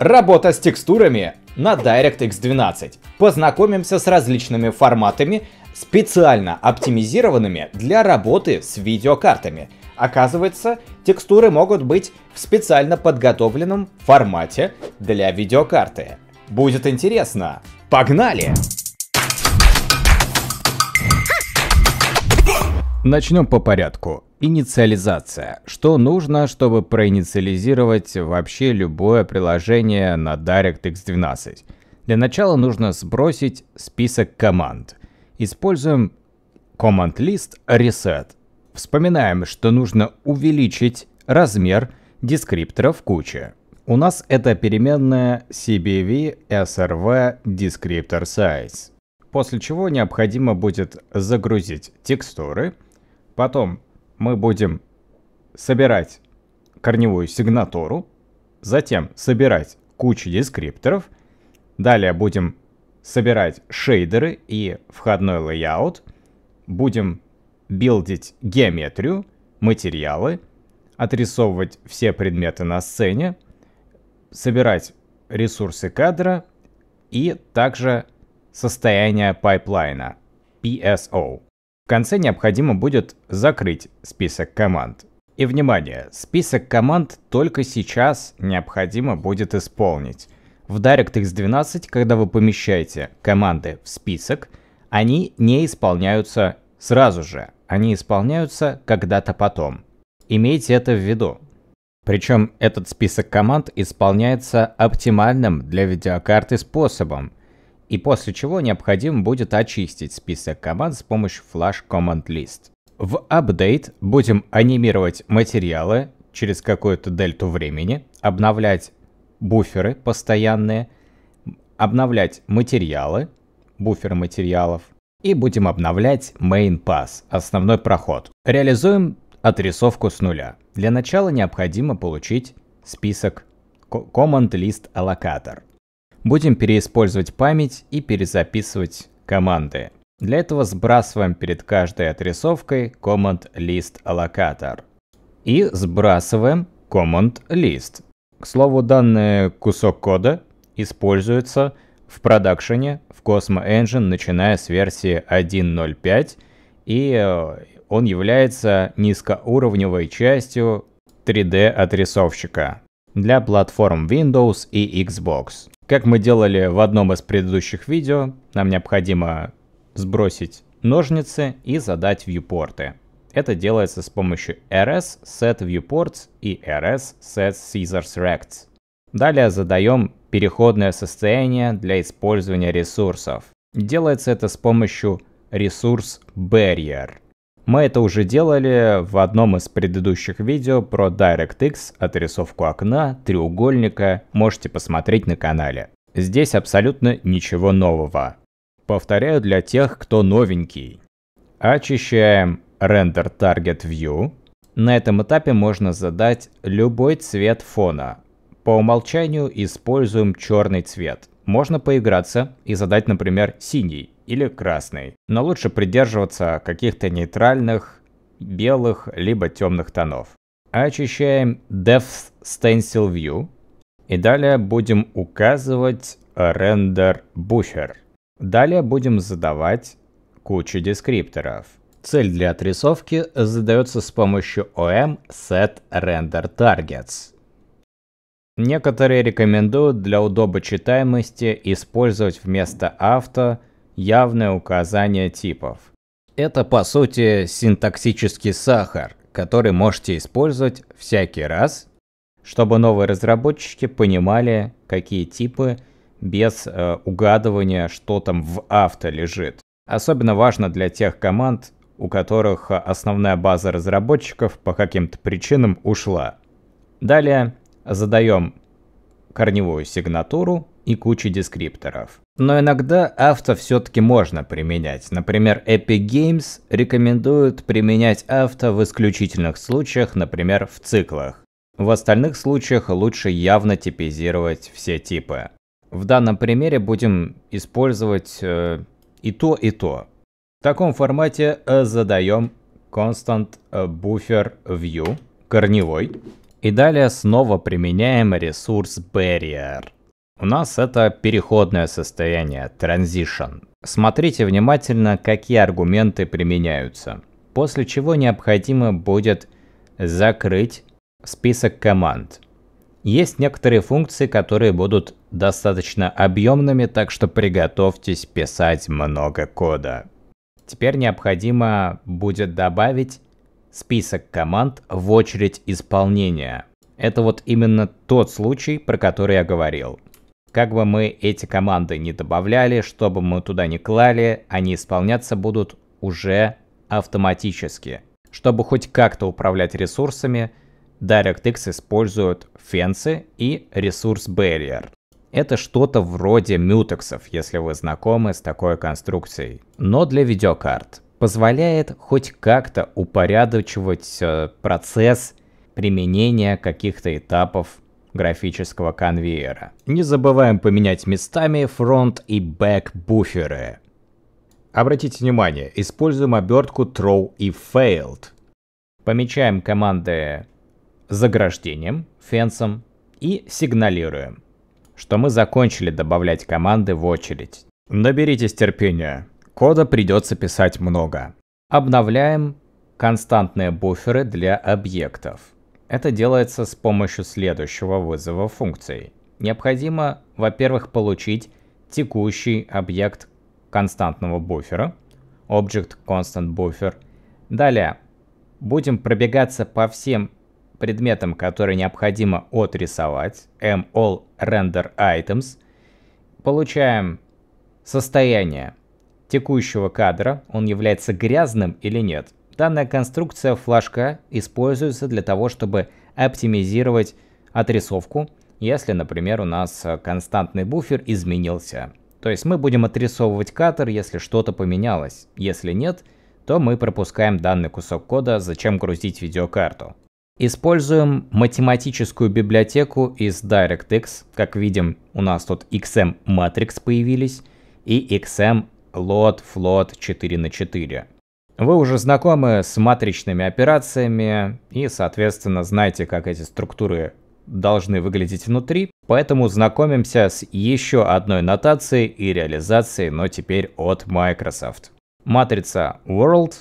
Работа с текстурами на DirectX 12. Познакомимся с различными форматами, специально оптимизированными для работы с видеокартами. Оказывается, текстуры могут быть в специально подготовленном формате для видеокарты. Будет интересно. Погнали! Начнем по порядку. Инициализация. Что нужно, чтобы проинициализировать вообще любое приложение на DirectX 12? Для начала нужно сбросить список команд. Используем Command List Reset. Вспоминаем, что нужно увеличить размер дескрипторов в куче. У нас это переменная CBV SRV Descriptor Size. После чего необходимо будет загрузить текстуры, потом мы будем собирать корневую сигнатуру, затем собирать кучу дескрипторов, далее будем собирать шейдеры и входной лейаут, будем билдить геометрию, материалы, отрисовывать все предметы на сцене, собирать ресурсы кадра и также состояние пайплайна, PSO. В конце необходимо будет закрыть список команд. И внимание, список команд только сейчас необходимо будет исполнить. В DirectX 12, когда вы помещаете команды в список, они не исполняются сразу же, они исполняются когда-то потом. Имейте это в виду. Причем этот список команд исполняется оптимальным для видеокарты способом, и после чего необходимо будет очистить список команд с помощью Flash Command List. В update будем анимировать материалы через какую-то дельту времени, обновлять буферы постоянные, обновлять материалы, буферы материалов, и будем обновлять main pass, основной проход. Реализуем отрисовку с нуля. Для начала необходимо получить список Command List Allocator. Будем переиспользовать память и перезаписывать команды. Для этого сбрасываем перед каждой отрисовкой Command List Allocator. И сбрасываем Command List. К слову, данный кусок кода используется в продакшене в Cosmo Engine, начиная с версии 1.0.5, и э, он является низкоуровневой частью 3D-отрисовщика для платформ Windows и Xbox. Как мы делали в одном из предыдущих видео, нам необходимо сбросить ножницы и задать вьюпорты. Это делается с помощью rs set viewports и rs set scissors rects. Далее задаем переходное состояние для использования ресурсов. Делается это с помощью ресурс barrier. Мы это уже делали в одном из предыдущих видео про DirectX, отрисовку окна, треугольника, можете посмотреть на канале. Здесь абсолютно ничего нового. Повторяю для тех, кто новенький. Очищаем Render Target View. На этом этапе можно задать любой цвет фона. По умолчанию используем черный цвет. Можно поиграться и задать, например, синий или красный, но лучше придерживаться каких-то нейтральных, белых, либо темных тонов. Очищаем Depth Stencil View и далее будем указывать Render Buffer. Далее будем задавать кучу дескрипторов. Цель для отрисовки задается с помощью OM Set Render Targets. Некоторые рекомендуют для удобочитаемости использовать вместо авто явное указание типов. Это по сути синтаксический сахар, который можете использовать всякий раз, чтобы новые разработчики понимали, какие типы без э, угадывания, что там в авто лежит. Особенно важно для тех команд, у которых э, основная база разработчиков по каким-то причинам ушла. Далее задаем корневую сигнатуру и кучу дескрипторов. Но иногда авто все-таки можно применять. Например, Epic Games рекомендует применять авто в исключительных случаях, например, в циклах. В остальных случаях лучше явно типизировать все типы. В данном примере будем использовать э, и то, и то. В таком формате э, задаем constant э, buffer view корневой и далее снова применяем ресурс Barrier. У нас это переходное состояние, Transition. Смотрите внимательно, какие аргументы применяются. После чего необходимо будет закрыть список команд. Есть некоторые функции, которые будут достаточно объемными, так что приготовьтесь писать много кода. Теперь необходимо будет добавить список команд в очередь исполнения. Это вот именно тот случай, про который я говорил. Как бы мы эти команды не добавляли, что бы мы туда не клали, они исполняться будут уже автоматически. Чтобы хоть как-то управлять ресурсами, DirectX используют фенсы и ресурс barrier. Это что-то вроде мютексов, если вы знакомы с такой конструкцией, но для видеокарт позволяет хоть как-то упорядочивать э, процесс применения каких-то этапов графического конвейера. Не забываем поменять местами фронт и бэк буферы. Обратите внимание, используем обертку throw и failed. Помечаем команды заграждением, фенсом и сигналируем, что мы закончили добавлять команды в очередь. Наберитесь терпения. Кода придется писать много. Обновляем константные буферы для объектов. Это делается с помощью следующего вызова функций. Необходимо, во-первых, получить текущий объект константного буфера, Object Constant Buffer. Далее, будем пробегаться по всем предметам, которые необходимо отрисовать, m all render items. Получаем состояние текущего кадра, он является грязным или нет. Данная конструкция флажка используется для того, чтобы оптимизировать отрисовку, если, например, у нас э, константный буфер изменился. То есть мы будем отрисовывать кадр, если что-то поменялось. Если нет, то мы пропускаем данный кусок кода, зачем грузить видеокарту. Используем математическую библиотеку из DirectX. Как видим, у нас тут XM Matrix появились и XM лот, флот 4 на 4. Вы уже знакомы с матричными операциями и, соответственно, знаете, как эти структуры должны выглядеть внутри, поэтому знакомимся с еще одной нотацией и реализацией, но теперь от Microsoft. Матрица World,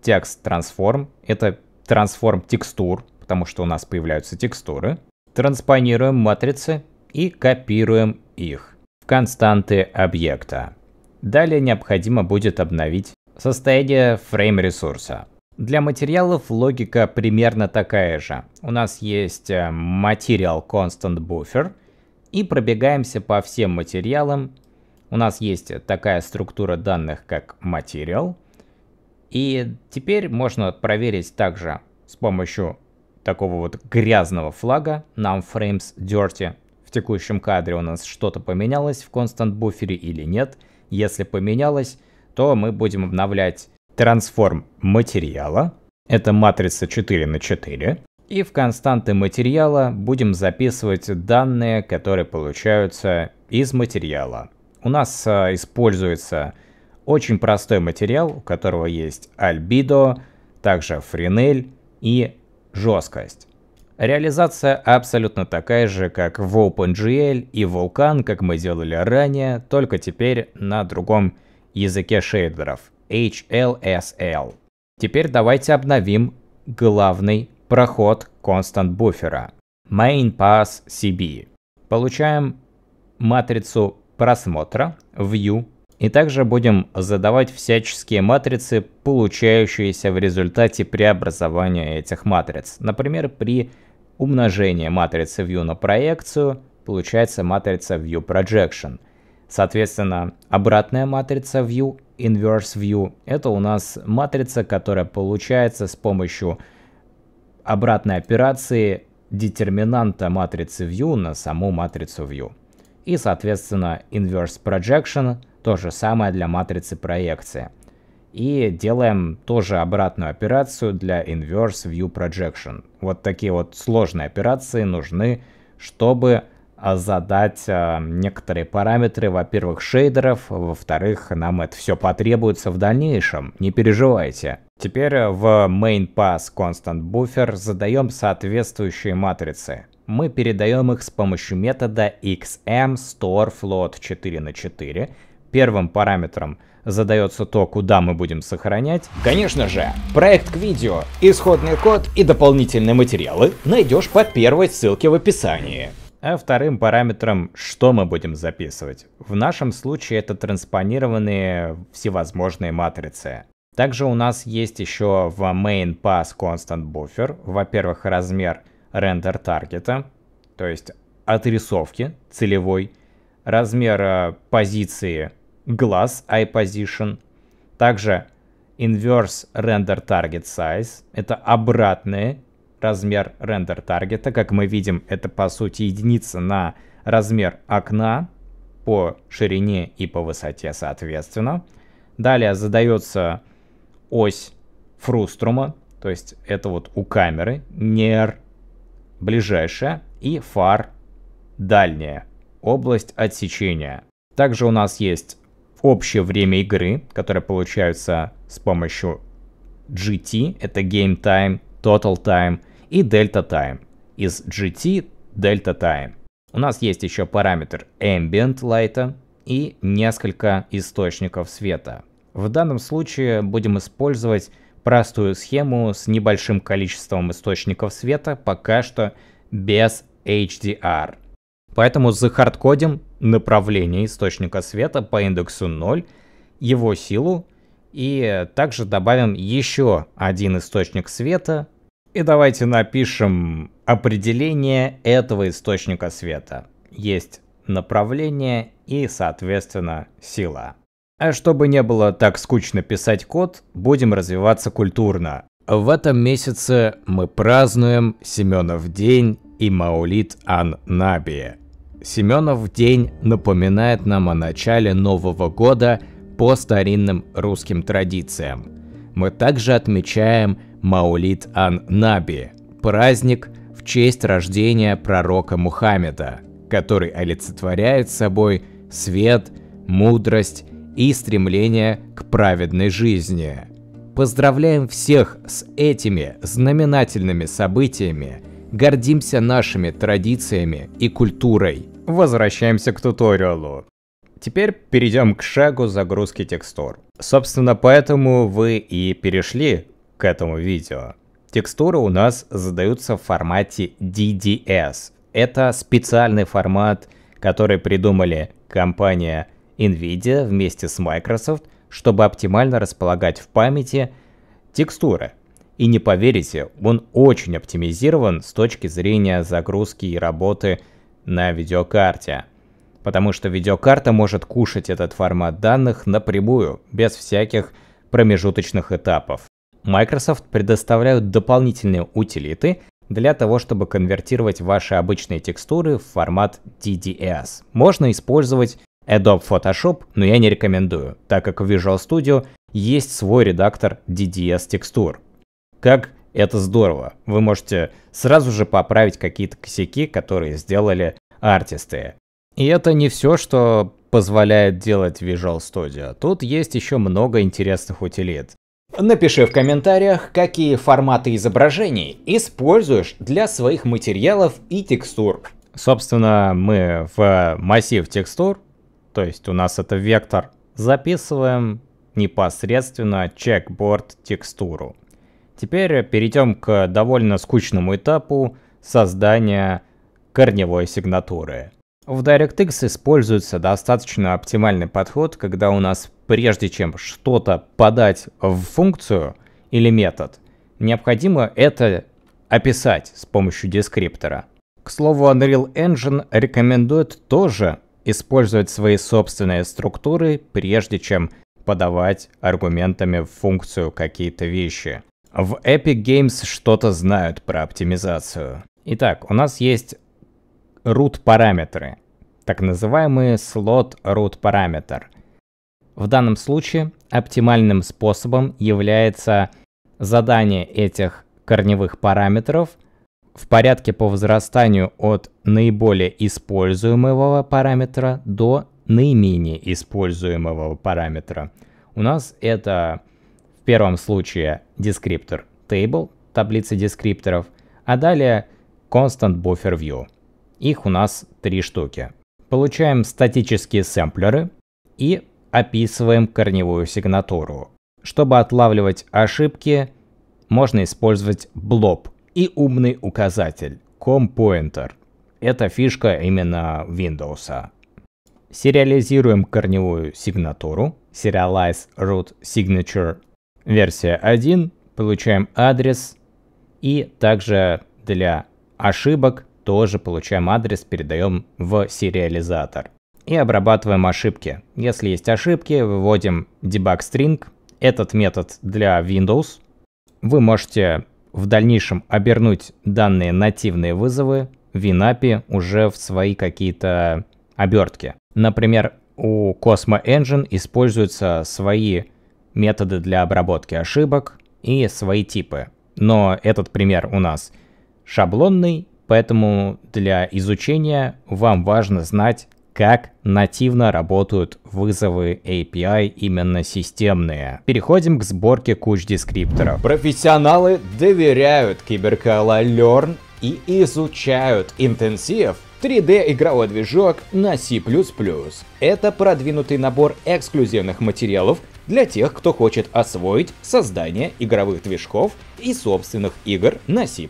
текст Transform, это Transform текстур, потому что у нас появляются текстуры. Транспонируем матрицы и копируем их в константы объекта. Далее необходимо будет обновить состояние фрейм ресурса. Для материалов логика примерно такая же. У нас есть Material э, Constant Buffer и пробегаемся по всем материалам. У нас есть такая структура данных как Material. И теперь можно проверить также с помощью такого вот грязного флага нам frames dirty. В текущем кадре у нас что-то поменялось в constant буфере или нет – если поменялось, то мы будем обновлять трансформ материала. Это матрица 4 на 4. И в константы материала будем записывать данные, которые получаются из материала. У нас а, используется очень простой материал, у которого есть альбидо, также френель и жесткость. Реализация абсолютно такая же, как в OpenGL и Vulkan, как мы делали ранее, только теперь на другом языке шейдеров – HLSL. Теперь давайте обновим главный проход constant буфера – main pass CB. Получаем матрицу просмотра, view, и также будем задавать всяческие матрицы, получающиеся в результате преобразования этих матриц. Например, при умножение матрицы View на проекцию, получается матрица View Projection. Соответственно, обратная матрица View, Inverse View, это у нас матрица, которая получается с помощью обратной операции детерминанта матрицы View на саму матрицу View. И, соответственно, Inverse Projection – то же самое для матрицы проекции – и делаем тоже обратную операцию для Inverse View Projection. Вот такие вот сложные операции нужны, чтобы а, задать а, некоторые параметры, во-первых, шейдеров, во-вторых, нам это все потребуется в дальнейшем, не переживайте. Теперь э, в main pass constant buffer задаем соответствующие матрицы. Мы передаем их с помощью метода xm store float 4 на 4. Первым параметром задается то, куда мы будем сохранять. Конечно же, проект к видео, исходный код и дополнительные материалы найдешь по первой ссылке в описании. А вторым параметром, что мы будем записывать. В нашем случае это транспонированные всевозможные матрицы. Также у нас есть еще в main pass constant buffer, во-первых, размер рендер таргета, то есть отрисовки целевой, размер э, позиции глаз Eye Position. Также Inverse Render Target Size. Это обратный размер рендер таргета. Как мы видим, это по сути единица на размер окна по ширине и по высоте соответственно. Далее задается ось фруструма, то есть это вот у камеры, near ближайшая и far дальняя, область отсечения. Также у нас есть общее время игры, которое получается с помощью GT, это Game Time, Total Time и Delta Time. Из GT Delta Time. У нас есть еще параметр Ambient Light а и несколько источников света. В данном случае будем использовать простую схему с небольшим количеством источников света, пока что без HDR. Поэтому захардкодим направление источника света по индексу 0, его силу, и также добавим еще один источник света. И давайте напишем определение этого источника света. Есть направление и, соответственно, сила. А чтобы не было так скучно писать код, будем развиваться культурно. В этом месяце мы празднуем Семенов день и Маулит Ан-Наби. Семенов день напоминает нам о начале Нового года по старинным русским традициям. Мы также отмечаем Маулит Ан-Наби – праздник в честь рождения пророка Мухаммеда, который олицетворяет собой свет, мудрость и стремление к праведной жизни. Поздравляем всех с этими знаменательными событиями – гордимся нашими традициями и культурой Возвращаемся к туториалу. Теперь перейдем к шагу загрузки текстур. Собственно, поэтому вы и перешли к этому видео. Текстуры у нас задаются в формате DDS. Это специальный формат, который придумали компания NVIDIA вместе с Microsoft, чтобы оптимально располагать в памяти текстуры. И не поверите, он очень оптимизирован с точки зрения загрузки и работы на видеокарте. Потому что видеокарта может кушать этот формат данных напрямую, без всяких промежуточных этапов. Microsoft предоставляют дополнительные утилиты для того, чтобы конвертировать ваши обычные текстуры в формат DDS. Можно использовать Adobe Photoshop, но я не рекомендую, так как в Visual Studio есть свой редактор DDS текстур. Как это здорово. Вы можете сразу же поправить какие-то косяки, которые сделали артисты. И это не все, что позволяет делать Visual Studio. Тут есть еще много интересных утилит. Напиши в комментариях, какие форматы изображений используешь для своих материалов и текстур. Собственно, мы в массив текстур, то есть у нас это вектор, записываем непосредственно чекборд текстуру. Теперь перейдем к довольно скучному этапу создания корневой сигнатуры. В DirectX используется достаточно оптимальный подход, когда у нас прежде чем что-то подать в функцию или метод, необходимо это описать с помощью дескриптора. К слову, Unreal Engine рекомендует тоже использовать свои собственные структуры, прежде чем подавать аргументами в функцию какие-то вещи. В Epic Games что-то знают про оптимизацию. Итак, у нас есть root параметры, так называемый слот root параметр. В данном случае оптимальным способом является задание этих корневых параметров в порядке по возрастанию от наиболее используемого параметра до наименее используемого параметра. У нас это в первом случае дескриптор table, таблица дескрипторов, а далее constant buffer view. Их у нас три штуки. Получаем статические сэмплеры и описываем корневую сигнатуру. Чтобы отлавливать ошибки, можно использовать blob и умный указатель compointer. Это фишка именно Windows. Сериализируем корневую сигнатуру serialize root signature версия 1, получаем адрес и также для ошибок тоже получаем адрес, передаем в сериализатор. И обрабатываем ошибки. Если есть ошибки, выводим debug string Этот метод для Windows. Вы можете в дальнейшем обернуть данные нативные вызовы в WinAPI уже в свои какие-то обертки. Например, у Cosmo Engine используются свои методы для обработки ошибок и свои типы. Но этот пример у нас шаблонный, поэтому для изучения вам важно знать, как нативно работают вызовы API именно системные. Переходим к сборке куч дескрипторов. Профессионалы доверяют Киберкала Learn и изучают интенсив 3D игровой движок на C++. Это продвинутый набор эксклюзивных материалов, для тех, кто хочет освоить создание игровых движков и собственных игр на C++.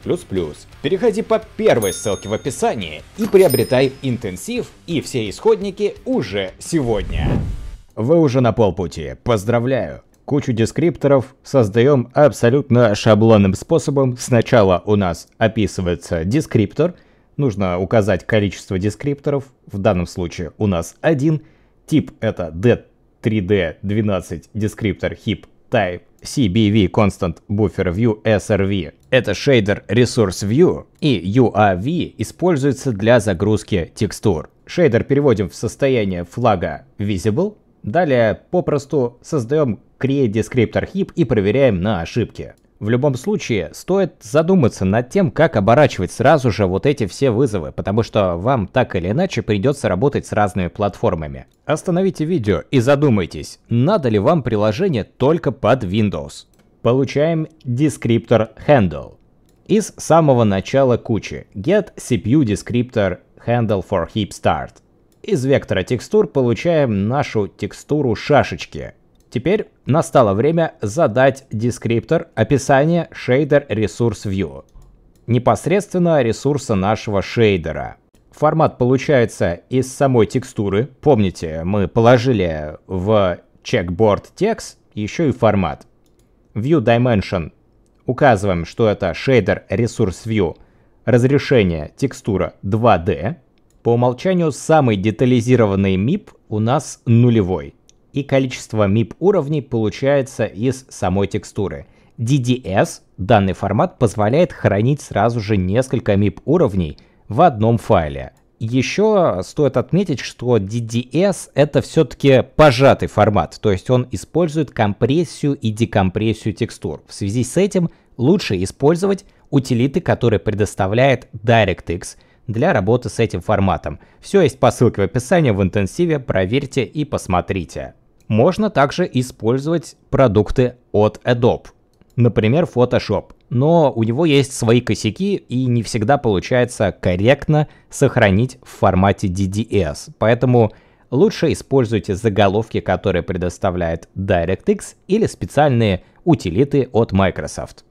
Переходи по первой ссылке в описании и приобретай интенсив и все исходники уже сегодня. Вы уже на полпути, поздравляю! Кучу дескрипторов создаем абсолютно шаблонным способом. Сначала у нас описывается дескриптор, нужно указать количество дескрипторов, в данном случае у нас один, тип это det 3D 12 Descriptor Hip Type CBV Constant Buffer View SRV. Это шейдер Resource View и UAV а используется для загрузки текстур. Шейдер переводим в состояние флага Visible, далее попросту создаем Create Descriptor Heap и проверяем на ошибки. В любом случае, стоит задуматься над тем, как оборачивать сразу же вот эти все вызовы, потому что вам так или иначе придется работать с разными платформами. Остановите видео и задумайтесь, надо ли вам приложение только под Windows. Получаем дескриптор handle. Из самого начала кучи get CPU descriptor handle for heap start. Из вектора текстур получаем нашу текстуру шашечки, Теперь настало время задать дескриптор описание shader resource view непосредственно ресурса нашего шейдера. Формат получается из самой текстуры. Помните, мы положили в checkboard текст еще и формат. View Dimension. Указываем, что это шейдер Resource View. Разрешение текстура 2D. По умолчанию самый детализированный MIP у нас нулевой и количество MIP уровней получается из самой текстуры. DDS данный формат позволяет хранить сразу же несколько MIP уровней в одном файле. Еще стоит отметить, что DDS это все-таки пожатый формат, то есть он использует компрессию и декомпрессию текстур. В связи с этим лучше использовать утилиты, которые предоставляет DirectX для работы с этим форматом. Все есть по ссылке в описании в интенсиве, проверьте и посмотрите. Можно также использовать продукты от Adobe, например, Photoshop. Но у него есть свои косяки и не всегда получается корректно сохранить в формате DDS. Поэтому лучше используйте заголовки, которые предоставляет DirectX или специальные утилиты от Microsoft.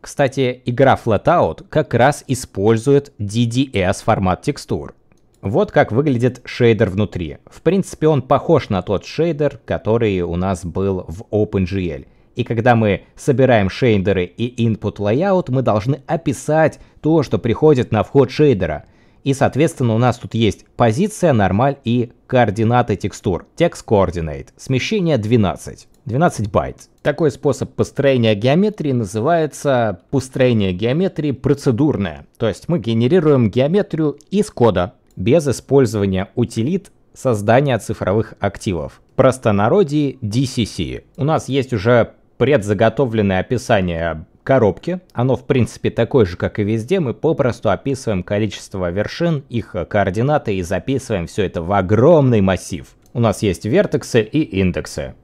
Кстати, игра Flatout как раз использует DDS формат текстур. Вот как выглядит шейдер внутри. В принципе, он похож на тот шейдер, который у нас был в OpenGL. И когда мы собираем шейдеры и input layout, мы должны описать то, что приходит на вход шейдера. И, соответственно, у нас тут есть позиция, нормаль и координаты текстур. Text coordinate. Смещение 12. 12 байт. Такой способ построения геометрии называется построение геометрии процедурное. То есть мы генерируем геометрию из кода без использования утилит создания цифровых активов. В простонародье DCC. У нас есть уже предзаготовленное описание коробки. Оно, в принципе, такое же, как и везде. Мы попросту описываем количество вершин, их координаты и записываем все это в огромный массив. У нас есть вертексы и индексы.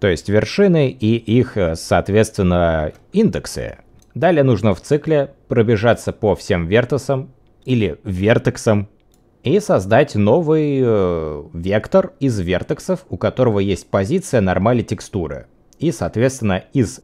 То есть вершины и их, соответственно, индексы. Далее нужно в цикле пробежаться по всем вертесам или вертексам, и создать новый э, вектор из вертексов, у которого есть позиция нормали текстуры. И, соответственно, из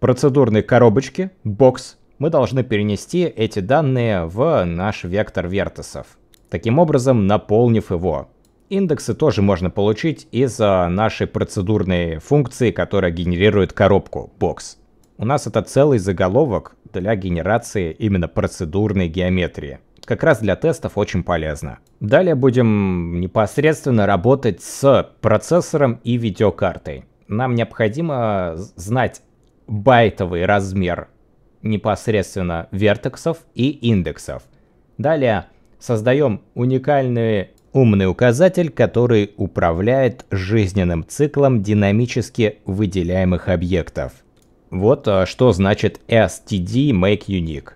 процедурной коробочки, бокс, мы должны перенести эти данные в наш вектор вертесов, таким образом наполнив его. Индексы тоже можно получить из нашей процедурной функции, которая генерирует коробку, бокс. У нас это целый заголовок, для генерации именно процедурной геометрии. Как раз для тестов очень полезно. Далее будем непосредственно работать с процессором и видеокартой. Нам необходимо знать байтовый размер непосредственно вертексов и индексов. Далее создаем уникальный умный указатель, который управляет жизненным циклом динамически выделяемых объектов – вот а, что значит STD Make Unique.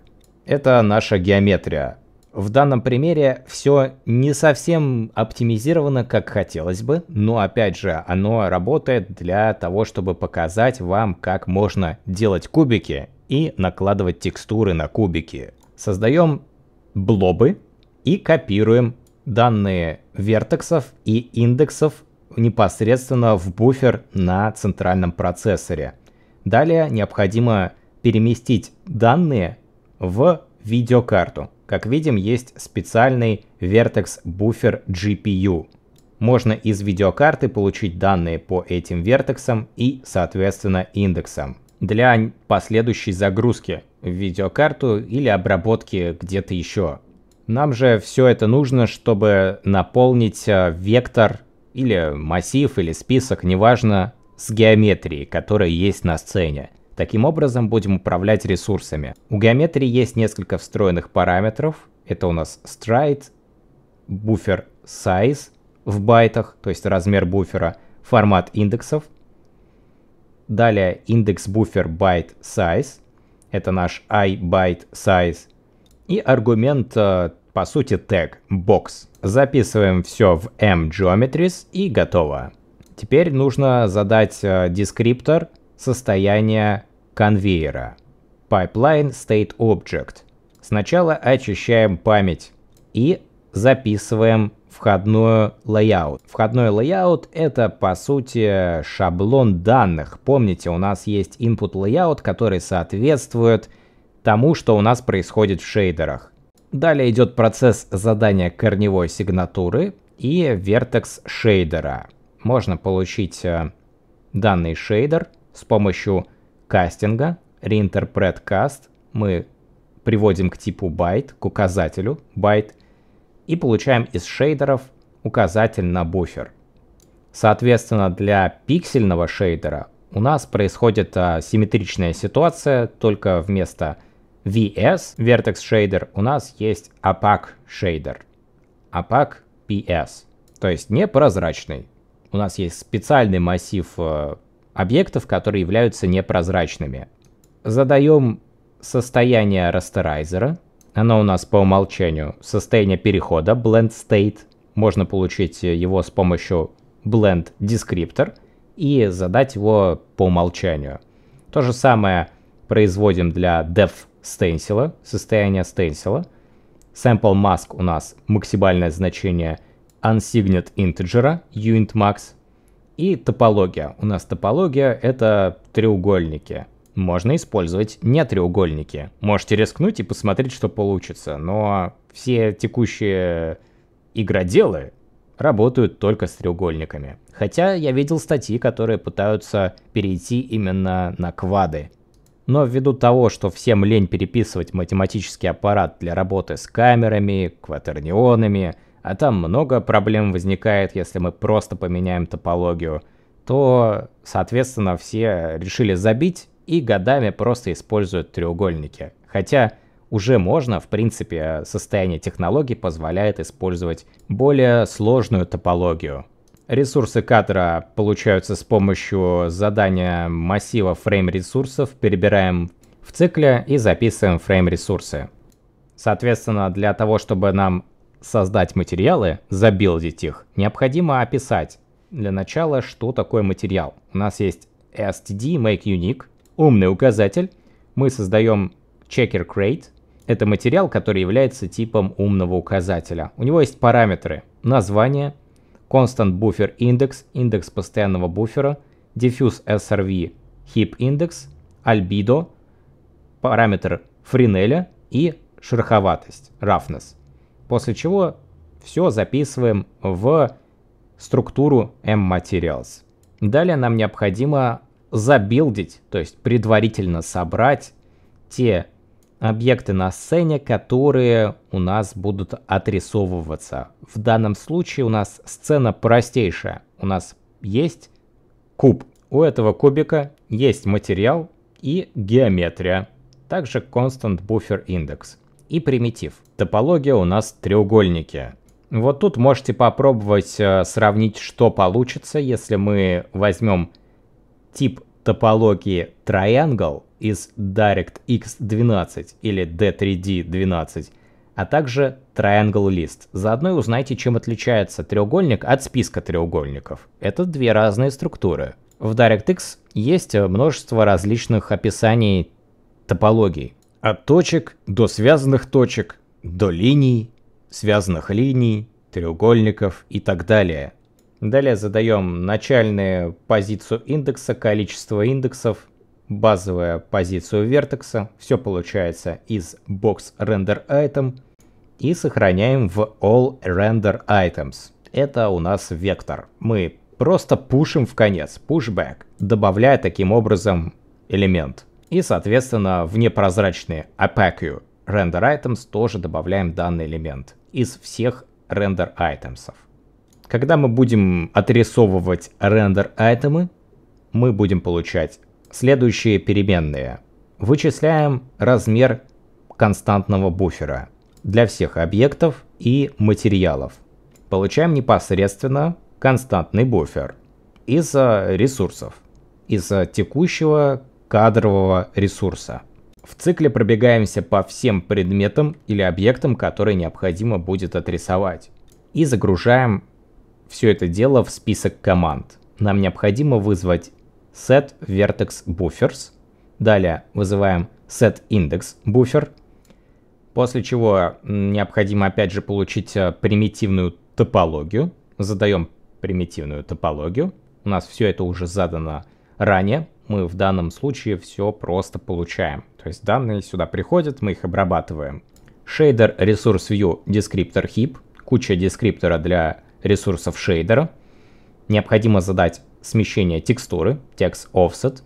Это наша геометрия. В данном примере все не совсем оптимизировано, как хотелось бы, но опять же, оно работает для того, чтобы показать вам, как можно делать кубики и накладывать текстуры на кубики. Создаем блобы и копируем данные вертексов и индексов непосредственно в буфер на центральном процессоре. Далее необходимо переместить данные в видеокарту. Как видим, есть специальный Vertex Buffer GPU. Можно из видеокарты получить данные по этим вертексам и, соответственно, индексам. Для последующей загрузки в видеокарту или обработки где-то еще. Нам же все это нужно, чтобы наполнить э, вектор или массив, или список, неважно, с геометрией, которая есть на сцене. Таким образом будем управлять ресурсами. У геометрии есть несколько встроенных параметров. Это у нас stride, буфер size в байтах, то есть размер буфера, формат индексов. Далее индекс буфер byte size. Это наш i byte size. И аргумент, э, по сути, тег box. Записываем все в m geometries и готово. Теперь нужно задать э, дескриптор состояния конвейера. Pipeline State Object. Сначала очищаем память и записываем входную layout. Входной layout это по сути шаблон данных. Помните, у нас есть input layout, который соответствует тому, что у нас происходит в шейдерах. Далее идет процесс задания корневой сигнатуры и вертекс шейдера можно получить э, данный шейдер с помощью кастинга, reinterpret cast, мы приводим к типу byte, к указателю byte, и получаем из шейдеров указатель на буфер. Соответственно, для пиксельного шейдера у нас происходит а, симметричная ситуация, только вместо VS, Vertex Shader, у нас есть Opaque Shader. Opaque PS, то есть непрозрачный у нас есть специальный массив э, объектов, которые являются непрозрачными. Задаем состояние растерайзера. Оно у нас по умолчанию состояние перехода, blend state. Можно получить э, его с помощью blend descriptor и задать его по умолчанию. То же самое производим для def стенсила, состояние стенсила. Sample mask у нас максимальное значение unsigned integer, uintmax, и топология. У нас топология — это треугольники. Можно использовать не треугольники. Можете рискнуть и посмотреть, что получится, но все текущие игроделы работают только с треугольниками. Хотя я видел статьи, которые пытаются перейти именно на квады. Но ввиду того, что всем лень переписывать математический аппарат для работы с камерами, кватернионами — а там много проблем возникает, если мы просто поменяем топологию, то, соответственно, все решили забить и годами просто используют треугольники. Хотя уже можно, в принципе, состояние технологий позволяет использовать более сложную топологию. Ресурсы кадра получаются с помощью задания массива фрейм ресурсов, перебираем в цикле и записываем фрейм ресурсы. Соответственно, для того, чтобы нам создать материалы, забилдить их, необходимо описать для начала, что такое материал. У нас есть std make unique, умный указатель. Мы создаем checker crate. Это материал, который является типом умного указателя. У него есть параметры. Название, constant buffer index, индекс постоянного буфера, diffuse srv, heap index, albedo, параметр френеля и шероховатость, roughness. После чего все записываем в структуру M-Materials. Далее нам необходимо забилдить, то есть предварительно собрать те объекты на сцене, которые у нас будут отрисовываться. В данном случае у нас сцена простейшая. У нас есть куб. У этого кубика есть материал и геометрия. Также constant buffer index и примитив. Топология у нас треугольники. Вот тут можете попробовать э, сравнить, что получится, если мы возьмем тип топологии Triangle из DirectX 12 или D3D 12, а также Triangle List. Заодно и узнайте, чем отличается треугольник от списка треугольников. Это две разные структуры. В DirectX есть э, множество различных описаний топологий. От точек до связанных точек, до линий, связанных линий, треугольников и так далее. Далее задаем начальную позицию индекса, количество индексов, базовая позицию вертекса. Все получается из box render item и сохраняем в all render items. Это у нас вектор. Мы просто пушим в конец, pushback, добавляя таким образом элемент. И, соответственно, в непрозрачные opaque render items тоже добавляем данный элемент из всех render items. Когда мы будем отрисовывать render айтемы, мы будем получать следующие переменные. Вычисляем размер константного буфера для всех объектов и материалов. Получаем непосредственно константный буфер из э, ресурсов, из э, текущего кадрового ресурса. В цикле пробегаемся по всем предметам или объектам, которые необходимо будет отрисовать. И загружаем все это дело в список команд. Нам необходимо вызвать set vertex buffers. Далее вызываем set index buffer. После чего необходимо опять же получить э, примитивную топологию. Задаем примитивную топологию. У нас все это уже задано ранее мы в данном случае все просто получаем. То есть данные сюда приходят, мы их обрабатываем. Шейдер ресурс view descriptor heap, куча дескриптора для ресурсов шейдера. Необходимо задать смещение текстуры, текст offset.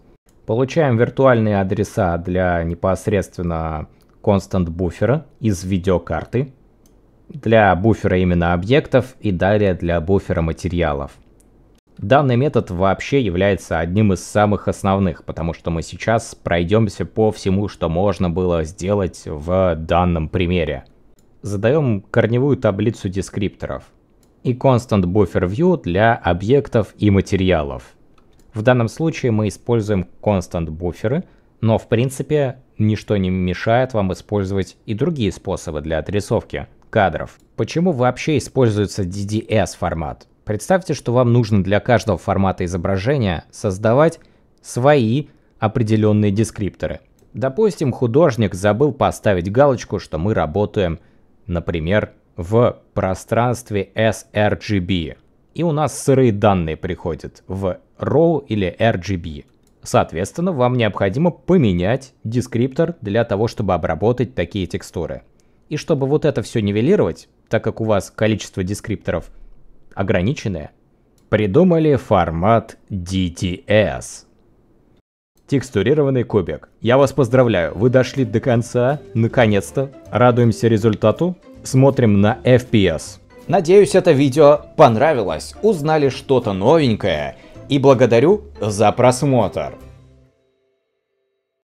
Получаем виртуальные адреса для непосредственно constant буфера из видеокарты, для буфера именно объектов и далее для буфера материалов. Данный метод вообще является одним из самых основных, потому что мы сейчас пройдемся по всему, что можно было сделать в данном примере. Задаем корневую таблицу дескрипторов и constant buffer view для объектов и материалов. В данном случае мы используем constant буферы, но в принципе ничто не мешает вам использовать и другие способы для отрисовки кадров. Почему вообще используется DDS формат? Представьте, что вам нужно для каждого формата изображения создавать свои определенные дескрипторы. Допустим, художник забыл поставить галочку, что мы работаем, например, в пространстве sRGB. И у нас сырые данные приходят в RAW или RGB. Соответственно, вам необходимо поменять дескриптор для того, чтобы обработать такие текстуры. И чтобы вот это все нивелировать, так как у вас количество дескрипторов – ограниченные, придумали формат DTS. Текстурированный кубик. Я вас поздравляю, вы дошли до конца, наконец-то. Радуемся результату, смотрим на FPS. Надеюсь, это видео понравилось, узнали что-то новенькое. И благодарю за просмотр.